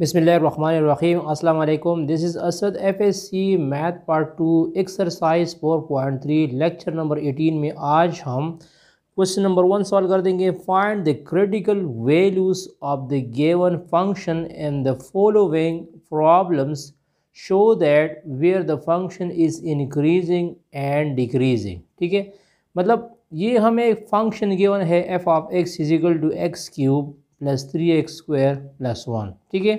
Bismillahirrahmanirrahim. This is Asad F S C math part two exercise 4.3 lecture number 18 में आज हम question number one solve कर देंगे find the critical values of the given function and the following problems show that where the function is increasing and decreasing ठीक है मतलब ये हमें एक फंक्शन गिवन है F of X is equal to X cube plus three X square plus one ठीक है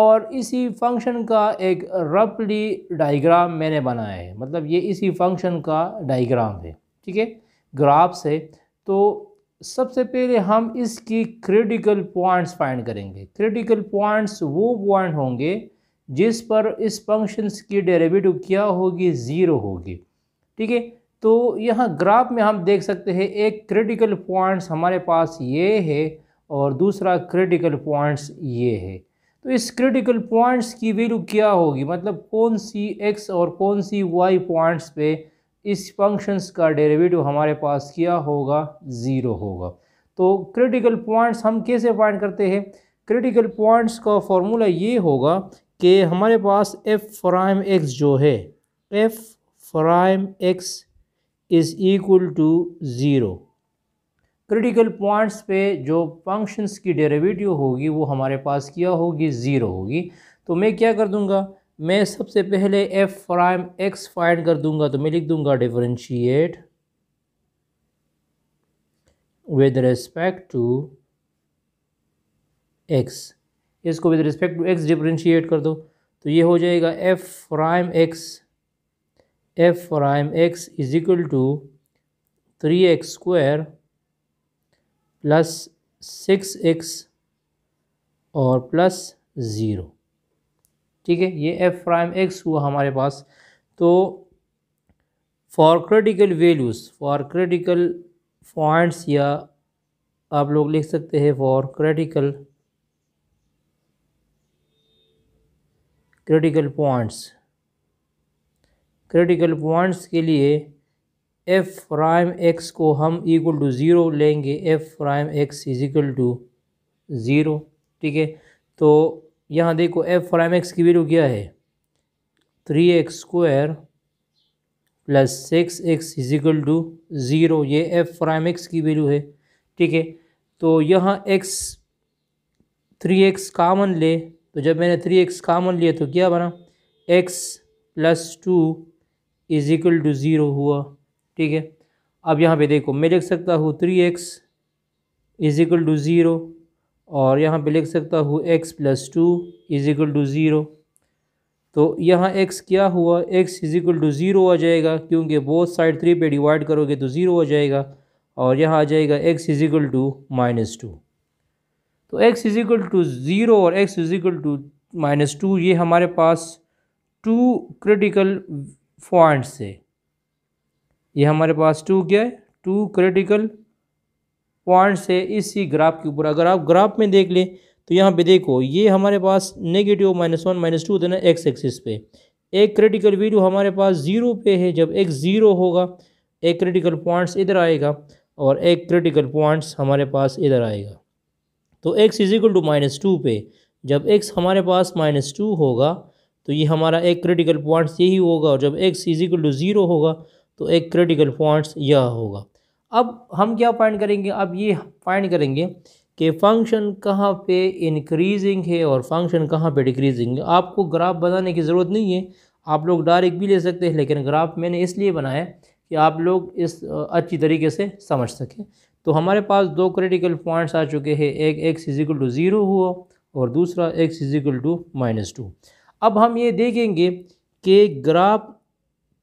और इसी फंक्शन का एक रफली डायग्राम मैंने बनाया है मतलब ये इसी फंक्शन का डायग्राम है ठीक है ग्राफ से तो सबसे पहले हम इसकी क्रिटिकल पॉइंट्स फाइंड करेंगे क्रिटिकल पॉइंट्स वो पॉइंट होंगे जिस पर इस फंक्शंस की डेरिवेटिव क्या होगी ज़ीरो होगी ठीक है तो यहाँ ग्राफ में हम देख सकते हैं एक क्रिटिकल पॉइंट्स हमारे पास ये है और दूसरा क्रिटिकल पॉइंट्स ये है तो इस क्रिटिकल पॉइंट्स की वैल्यू क्या होगी मतलब कौन सी एक्स और कौन सी वाई पॉइंट्स पे इस फंक्शंस का डेरिवेटिव हमारे पास क्या होगा ज़ीरो होगा तो क्रिटिकल पॉइंट्स हम कैसे फाइंड करते हैं क्रिटिकल पॉइंट्स का फॉर्मूला ये होगा कि हमारे पास एफ फ्राइम एक्स जो है F prime X is equal to zero critical points पे जो फंक्शंस की डेरिवेटिव होगी वो हमारे पास क्या होगी ज़ीरो होगी तो मैं क्या कर दूंगा मैं सबसे पहले एफ प्राइम एक्स फाइंड कर दूंगा तो मैं लिख दूंगा differentiate with respect to X इसको with respect to X differentiate कर दो तो ये हो जाएगा F prime x F prime X is equal to three X square plus six X और प्लस ज़ीरो ठीक है ये एफ प्राइम एक्स हुआ हमारे पास तो for critical values for critical points या आप लोग लिख सकते हैं for critical critical points critical points के लिए एफ़ प्राइम एक्स को हम इक्वल टू ज़ीरो लेंगे F prime X is equal to zero ठीक है तो यहाँ देखो एफ़ प्राइम एक्स की वैल्यू क्या है three X square plus six X is equal to zero ये एफ़ प्राइम एक्स की वैल्यू है ठीक है तो यहाँ एक्स थ्री एक्स कामन ले तो जब मैंने थ्री एक्स कामन लिया तो क्या बना X plus two is equal to zero हुआ ठीक है अब यहाँ पे देखो मैं लिख सकता हूँ three x is equal to zero और यहाँ पे लिख सकता हूँ x plus two is equal to zero तो यहाँ एक्स क्या हुआ x is equal to zero आ जाएगा क्योंकि बोथ साइड थ्री पे डिवाइड करोगे तो ज़ीरो आ जाएगा और यहाँ आ जाएगा x is equal to minus two तो x is equal to zero और x is equal to minus two ये हमारे पास टू क्रिटिकल पॉइंट्स है ये हमारे पास टू क्या है टू क्रिटिकल पॉइंट्स है इसी ग्राफ के ऊपर अगर आप ग्राफ में देख लें तो यहाँ पे देखो ये हमारे पास negative minus one minus two देना एक्स एक्सिस पे एक क्रिटिकल वैल्यू हमारे पास ज़ीरो पे है जब एक ज़ीरो होगा एक क्रिटिकल पॉइंट्स इधर आएगा और एक क्रिटिकल पॉइंट्स हमारे पास इधर आएगा तो x is equal to minus two पे जब एक्स हमारे पास माइनस टू होगा तो ये हमारा एक क्रिटिकल पॉइंट्स यही होगा और जब x is equal to zero होगा तो एक क्रिटिकल पॉइंट्स यह होगा अब हम क्या फाइंड करेंगे अब ये फाइंड करेंगे कि फंक्शन कहाँ पे इंक्रीजिंग है और फंक्शन कहाँ पे डिक्रीजिंग है आपको ग्राफ बनाने की ज़रूरत नहीं है आप लोग डायरेक्ट भी ले सकते हैं लेकिन ग्राफ मैंने इसलिए बनाया कि आप लोग इस अच्छी तरीके से समझ सकें तो हमारे पास दो क्रिटिकल पॉइंट्स आ चुके हैं एक एक्स इजिकल टू ज़ीरो हुआ और दूसरा x is equal to minus two अब हम ये देखेंगे कि ग्राफ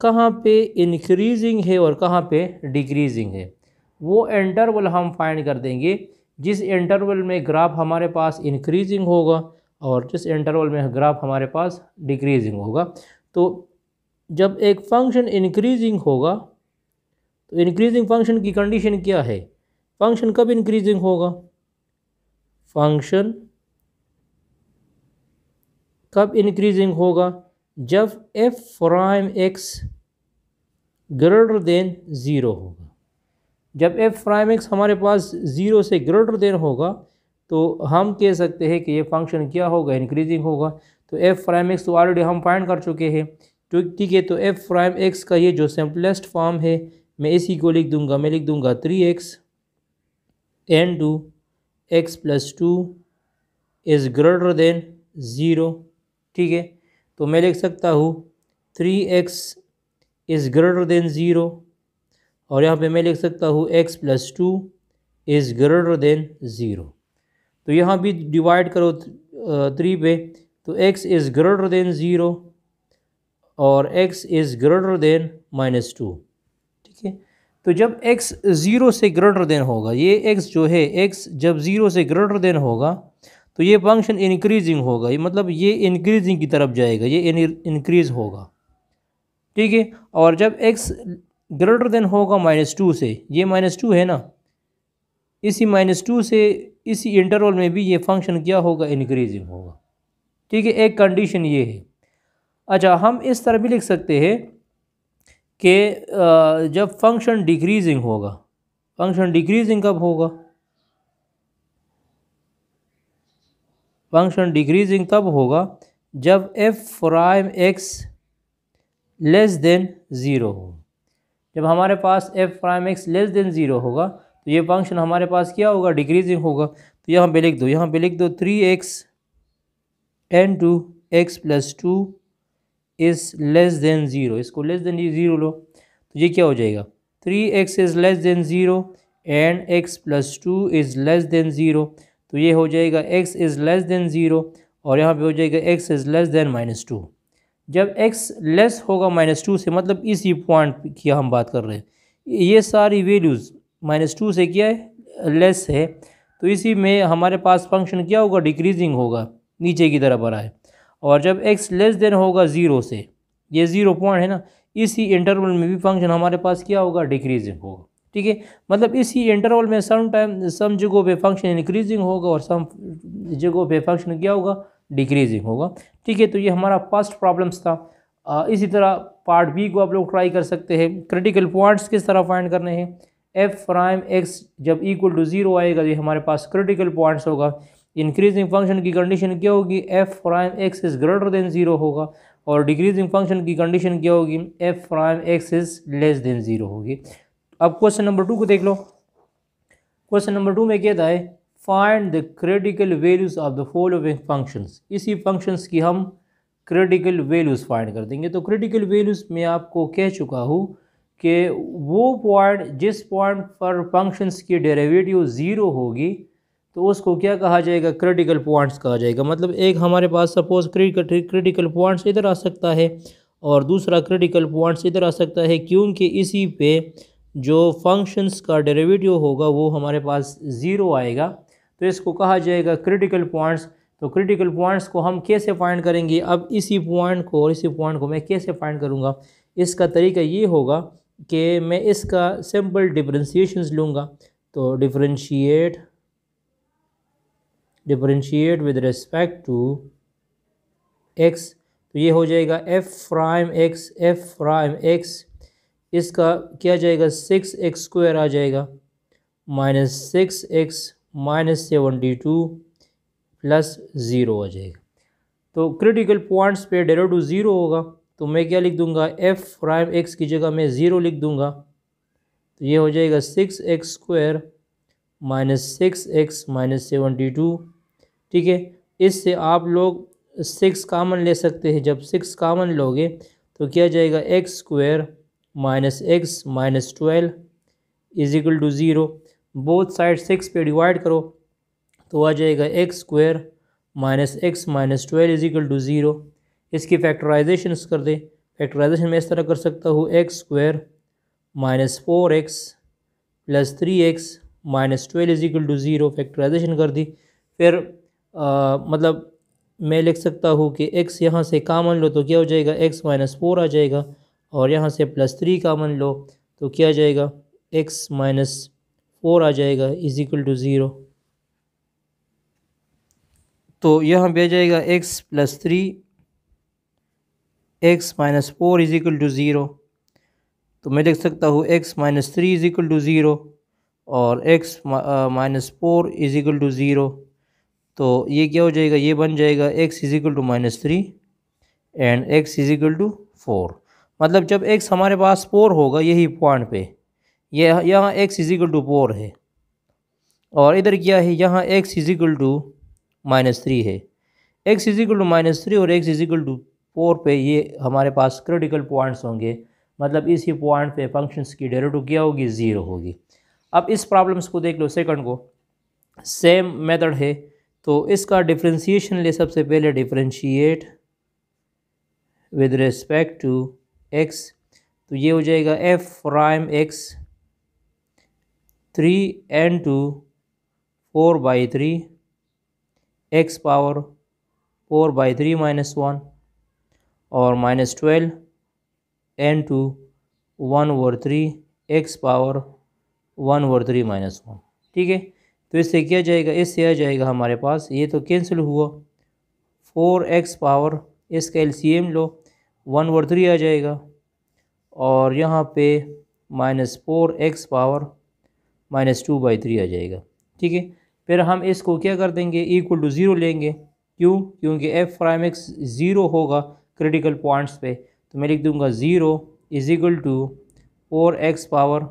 कहाँ पे इंक्रीजिंग है और कहाँ पे डिक्रीजिंग है वो इंटरवल हम फाइंड कर देंगे जिस इंटरवल में ग्राफ हमारे पास इंक्रीजिंग होगा और जिस इंटरवल में ग्राफ हमारे पास डिक्रीजिंग होगा तो जब एक फंक्शन इंक्रीजिंग होगा तो इंक्रीजिंग फंक्शन की कंडीशन क्या है फंक्शन कब इंक्रीजिंग होगा फंक्शन कब इंक्रीजिंग होगा जब f prime x greater than zero होगा जब एफ़ प्राइम एक्स हमारे पास ज़ीरो से ग्रेटर देन होगा तो हम कह सकते हैं कि ये फंक्शन क्या होगा इंक्रीजिंग होगा तो एफ़ प्राइम एक्स तो ऑलरेडी हम फाइंड कर चुके हैं तो ठीक है तो एफ़ प्राइम एक्स का ये जो सिंपलेस्ट फॉर्म है मैं इसी को लिख दूंगा मैं लिख दूंगा three x into x plus two is greater than zero ठीक है तो मैं लिख सकता हूँ three x is greater than zero और यहाँ पे मैं लिख सकता हूँ x plus two is greater than zero तो यहाँ भी डिवाइड करो थ्री पे तो x is greater than zero और x is greater than minus two ठीक है तो जब एक्स ज़ीरो से ग्रेटर देन होगा ये एक्स जो है एक्स जब ज़ीरो से ग्रेटर देन होगा तो ये फंक्शन इंक्रीजिंग होगा ये मतलब ये इंक्रीजिंग की तरफ जाएगा ये इंक्रीज़ होगा ठीक है और जब एक्स ग्रेटर देन होगा माइनस टू से ये माइनस टू है ना इसी माइनस टू से इसी इंटरवल में भी ये फंक्शन क्या होगा इंक्रीजिंग होगा ठीक है एक कंडीशन ये है अच्छा हम इस तरह भी लिख सकते हैं कि जब फंक्शन डिक्रीजिंग होगा फंक्शन डिक्रीजिंग कब होगा फंक्शन डिक्रीजिंग तब होगा जब f prime x less than zero हो जब हमारे पास f prime x less than zero होगा तो ये फंक्शन हमारे पास क्या होगा डिक्रीजिंग होगा तो यहाँ पे लिख दो यहाँ पे लिख दो three x into x plus two is less than zero इसको लेस देन ज़ीरो लो तो ये क्या हो जाएगा three x is less than zero and x plus two is less than zero तो ये हो जाएगा x is less than zero और यहाँ पे हो जाएगा x is less than minus two जब x लेस होगा माइनस टू से मतलब इसी पॉइंट की हम बात कर रहे हैं ये सारी वैल्यूज़ माइनस टू से क्या है लेस है तो इसी में हमारे पास फंक्शन क्या होगा डिक्रीजिंग होगा नीचे की तरफ आ रहा है और जब x लेस देन होगा ज़ीरो से ये ज़ीरो पॉइंट है ना इसी इंटरवल में भी फंक्शन हमारे पास क्या होगा डिक्रीजिंग होगा ठीक है मतलब इसी इंटरवल में सम टाइम सम जगहों पे फंक्शन इंक्रीजिंग होगा और सम जगहों पे फंक्शन क्या होगा डिक्रीजिंग होगा ठीक है तो ये हमारा फर्स्ट प्रॉब्लम्स था आ, इसी तरह पार्ट बी को आप लोग ट्राई कर सकते हैं क्रिटिकल पॉइंट्स किस तरह फाइंड करने हैं एफ प्राइम एक्स जब इक्वल टू ज़ीरो आएगा तो ये हमारे पास क्रिटिकल पॉइंट्स होगा इंक्रीजिंग फंक्शन की कंडीशन क्या होगी f prime x is greater than zero होगा और डिक्रीजिंग फंक्शन की कंडीशन क्या होगी f prime x is less than zero होगी अब क्वेश्चन नंबर टू को देख लो क्वेश्चन नंबर टू में कहता है find the critical values of the following functions इसी फंक्शंस की हम क्रिटिकल वैल्यूज़ फाइंड कर देंगे तो क्रिटिकल वैल्यूज़ में आपको कह चुका हूँ कि वो पॉइंट जिस पॉइंट पर फंक्शंस की डेरिवेटिव ज़ीरो होगी तो उसको क्या कहा जाएगा क्रिटिकल पॉइंट्स कहा जाएगा मतलब एक हमारे पास सपोज क्रिटिकल क्रिटिकल पॉइंट्स इधर आ सकता है और दूसरा क्रिटिकल पॉइंट्स इधर आ सकता है क्योंकि इसी पे जो फंक्शंस का डेरिवेटिव होगा वो हमारे पास ज़ीरो आएगा तो इसको कहा जाएगा क्रिटिकल पॉइंट्स तो क्रिटिकल पॉइंट्स को हम कैसे फाइंड करेंगे अब इसी पॉइंट को और इसी पॉइंट को मैं कैसे फाइंड करूँगा इसका तरीका ये होगा कि मैं इसका सिंपल डिफ्रेंशिएशन लूँगा तो differentiate differentiate with respect to x तो ये हो जाएगा F prime x F prime x इसका क्या जाएगा सिक्स एक्स स्क्वायर आ जाएगा minus six x minus seventy two plus zero आ जाएगा तो क्रिटिकल पॉइंट्स पे डेरो टू ज़ीरो होगा तो मैं क्या लिख दूंगा एफ़ प्राइम एक्स की जगह मैं ज़ीरो लिख दूंगा तो ये हो जाएगा six x square minus six x minus seventy two ठीक है इससे आप लोग सिक्स कामन ले सकते हैं जब सिक्स कामन लोगे तो क्या जाएगा x square minus x minus twelve is equal to zero both side six पे डिवाइड करो तो आ जाएगा x square minus x minus twelve is equal to zero इसकी फैक्टराइजेशन कर दे फैक्टराइजेशन मैं इस तरह कर सकता हूँ x square minus four x plus three x minus twelve is equal to zero factorization कर दी फिर आ, मतलब मैं लिख सकता हूँ कि एक्स यहाँ से कामन लो तो क्या हो जाएगा एक्स माइनस फोर आ जाएगा और यहाँ से प्लस थ्री कामन लो तो क्या जाएगा एक्स माइनस फोर आ जाएगा इज इक्वल टू ज़ीरो तो यहाँ पर आ जाएगा x plus three x minus four is equal to zero तो मैं देख सकता हूँ x minus three is equal to zero और x minus four is equal to zero तो ये क्या हो जाएगा ये बन जाएगा x is equal to minus three and x is equal to four मतलब जब एक्स हमारे पास फोर होगा यही पॉइंट पे ये यह, यहाँ एक्स इजिकल टू पोर है और इधर क्या है यहाँ x is equal to minus three है x is equal to minus three और एक्स इजिकल टू फोर पे ये हमारे पास क्रिटिकल पॉइंट्स होंगे मतलब इसी पॉइंट पे फंक्शंस की डेरेटिव क्या होगी ज़ीरो होगी अब इस प्रॉब्लम्स को देख लो सेकंड को सेम मेथड है तो इसका डिफ्रेंसीशन ले सबसे पहले differentiate with respect to x तो ये हो जाएगा F prime x three into four by three x power four by three minus one और minus twelve into one over three x power one over three minus one ठीक है तो इससे क्या जाएगा इससे आ जाएगा हमारे पास ये तो कैंसिल हुआ फोर एक्स पावर इसका एल सी एम लो वन ओवर थ्री आ जाएगा और यहाँ पे minus four x power minus two by three आ जाएगा ठीक है फिर हम इसको क्या कर देंगे इक्वल टू ज़ीरो लेंगे क्यों क्योंकि एफ प्राइम एक्स ज़ीरो होगा क्रिटिकल पॉइंट्स पे तो मैं लिख दूंगा zero is equal to four x power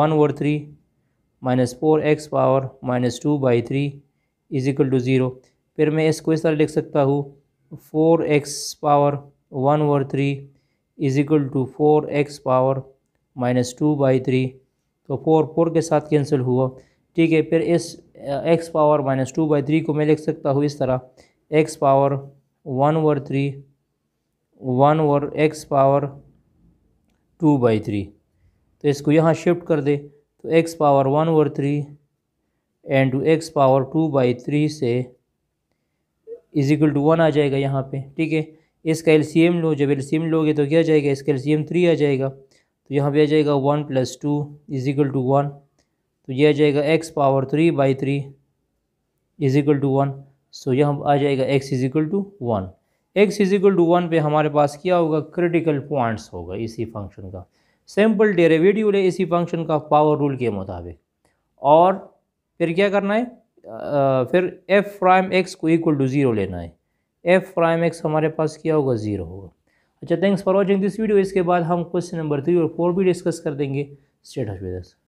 one over three minus four x power minus two by three is equal to zero फिर मैं इसको इस तरह लिख सकता हूँ four x power one over three is equal to four x power minus two by three तो four four के साथ कैंसिल हुआ ठीक है फिर इस x power minus two by three को मैं लिख सकता हूँ इस तरह x power one over three one over x power two by three तो इसको यहाँ शिफ्ट कर दे तो x power one over three into x power two by three से इजिकल टू वन आ जाएगा यहाँ पे ठीक है इसका एल्सीम लो जब एल्सीम लोगे तो क्या जाएगा इसका एल्सीम थ्री आ जाएगा तो यहाँ पे आ जाएगा one plus two is equal to one तो यह आ जाएगा x power three by three is equal to one so यहाँ आ जाएगा x is equal to one x is equal to one पर हमारे पास क्या होगा क्रिटिकल पॉइंट्स होगा इसी फंक्शन का सिंपल डेरेवेटिव है इसी फंक्शन का पावर रूल के मुताबिक और फिर क्या करना है आ, फिर एफ प्राइम एक्स को इक्वल टू ज़ीरो लेना है एफ प्राइम एक्स हमारे पास क्या होगा ज़ीरो होगा अच्छा thanks for watching this video इसके बाद हम क्वेश्चन नंबर थ्री और फोर भी डिस्कस कर देंगे स्टेट हॉस्पिटल